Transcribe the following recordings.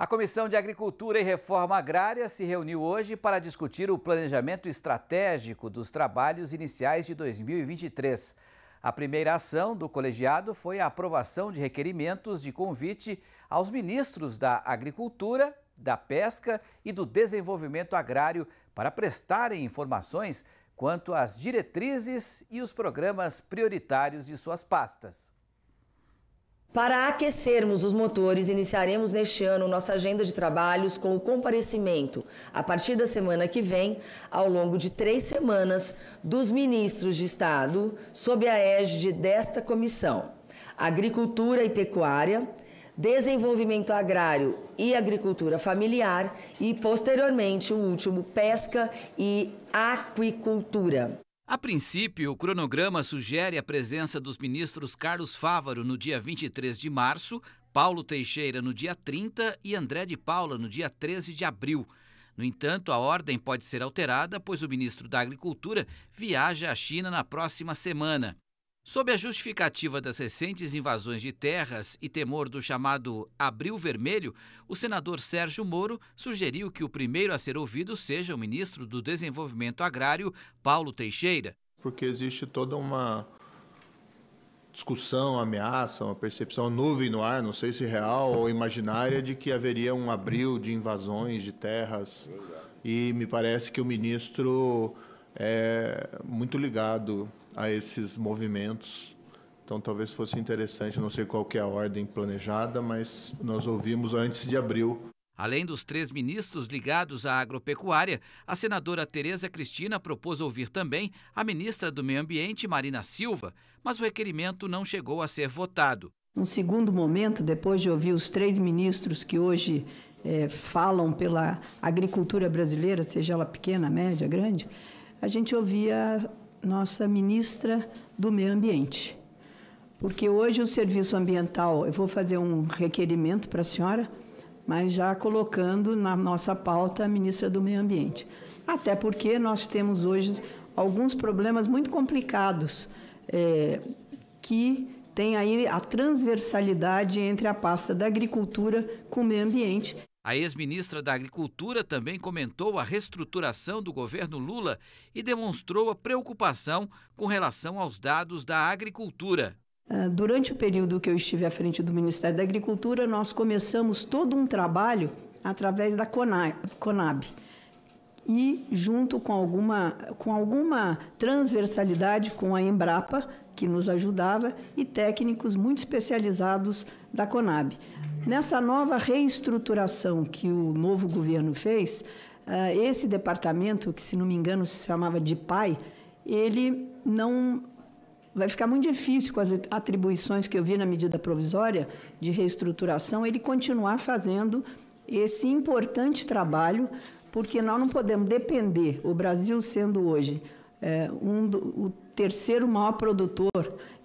A Comissão de Agricultura e Reforma Agrária se reuniu hoje para discutir o planejamento estratégico dos trabalhos iniciais de 2023. A primeira ação do colegiado foi a aprovação de requerimentos de convite aos ministros da Agricultura, da Pesca e do Desenvolvimento Agrário para prestarem informações quanto às diretrizes e os programas prioritários de suas pastas. Para aquecermos os motores, iniciaremos neste ano nossa agenda de trabalhos com o comparecimento, a partir da semana que vem, ao longo de três semanas, dos ministros de Estado, sob a égide desta comissão: Agricultura e Pecuária, Desenvolvimento Agrário e Agricultura Familiar e, posteriormente, o último, Pesca e Aquicultura. A princípio, o cronograma sugere a presença dos ministros Carlos Fávaro no dia 23 de março, Paulo Teixeira no dia 30 e André de Paula no dia 13 de abril. No entanto, a ordem pode ser alterada, pois o ministro da Agricultura viaja à China na próxima semana. Sob a justificativa das recentes invasões de terras e temor do chamado Abril Vermelho, o senador Sérgio Moro sugeriu que o primeiro a ser ouvido seja o ministro do Desenvolvimento Agrário, Paulo Teixeira. Porque existe toda uma discussão, ameaça, uma percepção nuvem no ar, não sei se real ou imaginária, de que haveria um abril de invasões de terras. E me parece que o ministro é muito ligado a esses movimentos. Então, talvez fosse interessante, não sei qual que é a ordem planejada, mas nós ouvimos antes de abril. Além dos três ministros ligados à agropecuária, a senadora Tereza Cristina propôs ouvir também a ministra do Meio Ambiente, Marina Silva, mas o requerimento não chegou a ser votado. Um segundo momento, depois de ouvir os três ministros que hoje é, falam pela agricultura brasileira, seja ela pequena, média, grande, a gente ouvia nossa ministra do Meio Ambiente. Porque hoje o serviço ambiental, eu vou fazer um requerimento para a senhora, mas já colocando na nossa pauta a ministra do Meio Ambiente. Até porque nós temos hoje alguns problemas muito complicados é, que tem aí a transversalidade entre a pasta da agricultura com o meio ambiente, a ex-ministra da Agricultura também comentou a reestruturação do governo Lula e demonstrou a preocupação com relação aos dados da agricultura. Ah, durante o período que eu estive à frente do Ministério da Agricultura, nós começamos todo um trabalho através da Conab e junto com alguma, com alguma transversalidade com a Embrapa, que nos ajudava, e técnicos muito especializados da Conab. Nessa nova reestruturação que o novo governo fez, eh, esse departamento, que se não me engano se chamava de PAI, ele não vai ficar muito difícil com as atribuições que eu vi na medida provisória de reestruturação, ele continuar fazendo esse importante trabalho porque nós não podemos depender, o Brasil sendo hoje é, um do, o terceiro maior produtor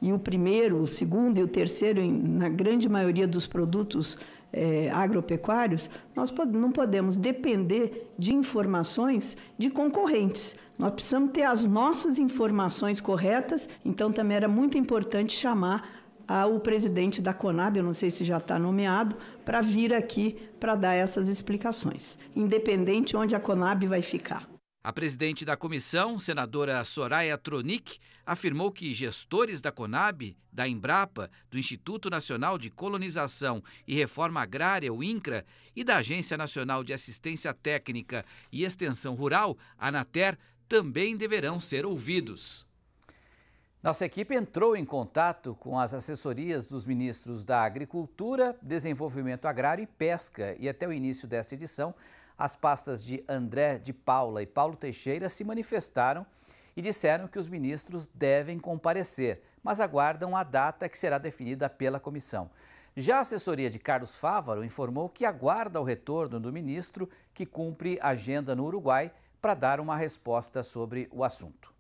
e o primeiro, o segundo e o terceiro em, na grande maioria dos produtos é, agropecuários, nós pod não podemos depender de informações de concorrentes. Nós precisamos ter as nossas informações corretas, então também era muito importante chamar ao o presidente da Conab, eu não sei se já está nomeado, para vir aqui para dar essas explicações, independente onde a Conab vai ficar. A presidente da comissão, senadora Soraya Tronic, afirmou que gestores da Conab, da Embrapa, do Instituto Nacional de Colonização e Reforma Agrária, o INCRA, e da Agência Nacional de Assistência Técnica e Extensão Rural, a ANATER, também deverão ser ouvidos. Nossa equipe entrou em contato com as assessorias dos ministros da Agricultura, Desenvolvimento Agrário e Pesca e até o início desta edição, as pastas de André de Paula e Paulo Teixeira se manifestaram e disseram que os ministros devem comparecer, mas aguardam a data que será definida pela comissão. Já a assessoria de Carlos Fávaro informou que aguarda o retorno do ministro que cumpre agenda no Uruguai para dar uma resposta sobre o assunto.